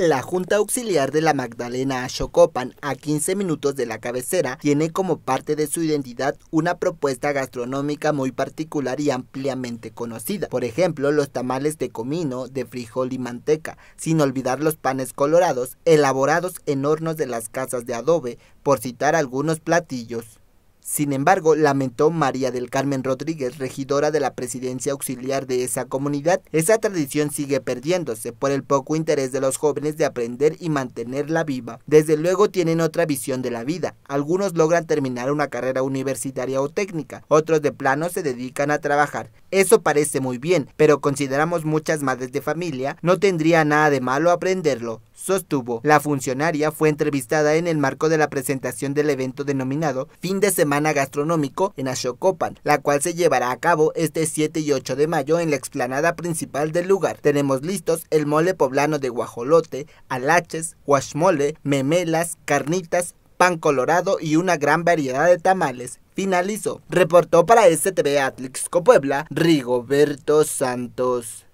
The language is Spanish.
La Junta Auxiliar de la Magdalena Xocopan, a 15 minutos de la cabecera, tiene como parte de su identidad una propuesta gastronómica muy particular y ampliamente conocida. Por ejemplo, los tamales de comino, de frijol y manteca, sin olvidar los panes colorados elaborados en hornos de las casas de adobe, por citar algunos platillos. Sin embargo, lamentó María del Carmen Rodríguez, regidora de la presidencia auxiliar de esa comunidad, esa tradición sigue perdiéndose por el poco interés de los jóvenes de aprender y mantenerla viva. Desde luego tienen otra visión de la vida. Algunos logran terminar una carrera universitaria o técnica, otros de plano se dedican a trabajar. Eso parece muy bien, pero consideramos muchas madres de familia, no tendría nada de malo aprenderlo sostuvo. La funcionaria fue entrevistada en el marco de la presentación del evento denominado Fin de Semana Gastronómico en Ashokopan, la cual se llevará a cabo este 7 y 8 de mayo en la explanada principal del lugar. Tenemos listos el mole poblano de guajolote, alaches, guachmole, memelas, carnitas, pan colorado y una gran variedad de tamales. Finalizó. Reportó para STV Atlixco Puebla Rigoberto Santos.